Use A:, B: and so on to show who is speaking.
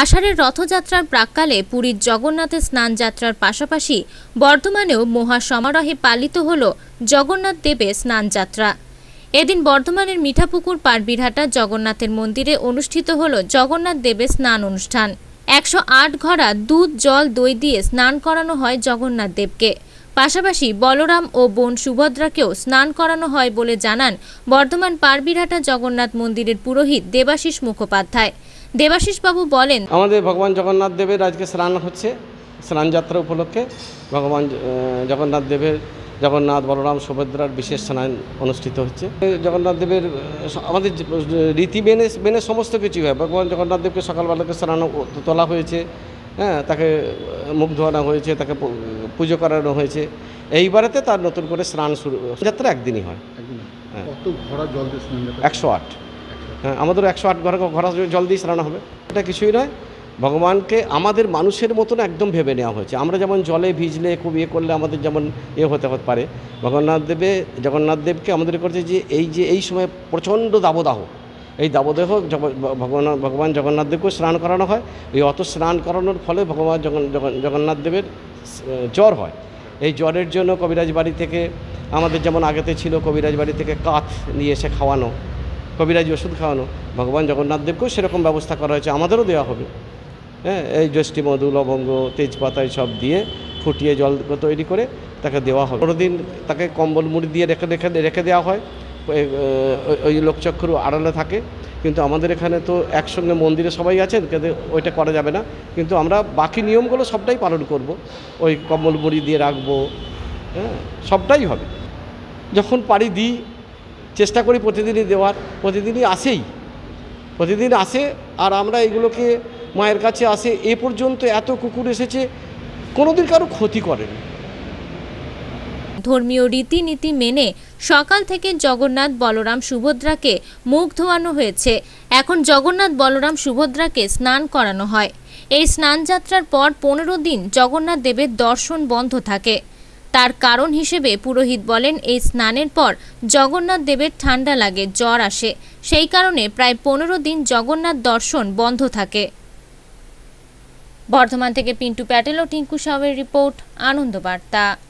A: আষাঢ়ের রথযাত্রার প্রাককালে পুরীর জগন্নাথের স্নান যাত্রার পাশাপাশি বর্ধমানেও মহা সমারোহে পালিত হল জগন্নাথ দেবের স্নান যাত্রা এদিন বর্ধমানের মিঠাপুকুর পারবিরহাটা জগন্নাথের মন্দিরে অনুষ্ঠিত হল জগন্নাথ দেবের স্নান অনুষ্ঠান একশো আট ঘড়া দুধ জল দই দিয়ে স্নান করানো হয় জগন্নাথ দেবকে পাশাপাশি বলরাম ও বোন সুভদ্রাকেও স্নান করানো হয় বলে জানান বর্ধমান পারবিরহাটা জগন্নাথ মন্দিরের পুরোহিত দেবাশিস মুখোপাধ্যায় বাবু বলেন
B: আমাদের ভগবান জগন্নাথ দেবের আজকে স্নান হচ্ছে স্নান যাত্রা উপলক্ষে ভগবান জগন্নাথ দেবের জগন্নাথ বলরাম সুভদ্রার বিশেষ স্নান অনুষ্ঠিত হচ্ছে জগন্নাথ দেবের আমাদের রীতি মেনে মেনে সমস্ত কিছুই হয় ভগবান জগন্নাথ দেবকে সকালবেলাকে স্নান তোলা হয়েছে হ্যাঁ তাকে মুখ ধোয়ানো হয়েছে তাকে পুজো করানো হয়েছে এইবারেতে তার নতুন করে স্নান শুরু যাত্রা একদিনই হয় হ্যাঁ। একশো আট হ্যাঁ, আমাদের একশো আট ঘর ঘর জল দিয়ে স্নান হবে এটা কিছুই নয় ভগবানকে আমাদের মানুষের মতন একদম ভেবে নেওয়া হয়েছে আমরা যেমন জলে ভিজলে খুব ইয়ে করলে আমাদের যেমন ইয়ে হতে হতে পারে জগন্নাথ দেবে জগন্নাথ দেবকে আমাদের করছে যে এই যে এই সময় প্রচণ্ড দাবদাহ এই দাবদেহ ভগবান ভগবান জগন্নাথ দেবকেও স্নান করানো হয় এই অত স্নান করানোর ফলে ভগবান জগন্নাথ দেবের জ্বর হয় এই জ্বরের জন্য কবিরাজ বাড়ি থেকে আমাদের যেমন আগেতে ছিল কবিরাজ বাড়ি থেকে কাথ নিয়ে এসে খাওয়ানো কবিরাজি ওষুধ খাওয়ানো ভগবান জগন্নাথদেবকেও সেরকম ব্যবস্থা করা হয়েছে আমাদেরও দেওয়া হবে হ্যাঁ এই জ্যৈষ্ঠি মধু লবঙ্গ তেজপাতা সব দিয়ে ফুটিয়ে জল তৈরি করে তাকে দেওয়া হবে কোনোদিন তাকে কম্বল মুড়ি দিয়ে রেখে রেখে রেখে দেওয়া হয় ওই লোকচক্ষুর আড়ালে থাকে কিন্তু আমাদের এখানে তো একসঙ্গে মন্দিরে সবাই আছেন কিন্তু ওইটা করা যাবে না কিন্তু আমরা বাকি নিয়মগুলো সবটাই পালন করব ওই কম্বল মুড়ি দিয়ে রাখবো হ্যাঁ সবটাই হবে যখন পাড়ি দিই চেষ্টা করি প্রতিদিনই দেওয়ার প্রতিদিনই আসেই প্রতিদিন আসে আর আমরা এগুলোকে মায়ের কাছে আসে এ পর্যন্ত এত কুকুর এসেছে কোনোদিন কারো ক্ষতি করেনি
A: ধর্মীয় রীতিনীতি মেনে সকাল থেকে জগন্নাথ বলরাম সুভদ্রাকে মুখ ধোয়ানো হয়েছে এখন জগন্নাথ বলরাম সুভদ্রাকে স্নান করানো হয় এই স্নানযাত্রার পর পনেরো দিন জগন্নাথ দেবের দর্শন বন্ধ থাকে তার কারণ হিসেবে পুরোহিত বলেন এই স্নানের পর জগন্নাথ দেবের ঠান্ডা লাগে জ্বর আসে সেই কারণে প্রায় পনেরো দিন জগন্নাথ দর্শন বন্ধ থাকে বর্ধমান থেকে পিন্টু প্যাটেল ও টিঙ্কু সাহের রিপোর্ট আনন্দবার্তা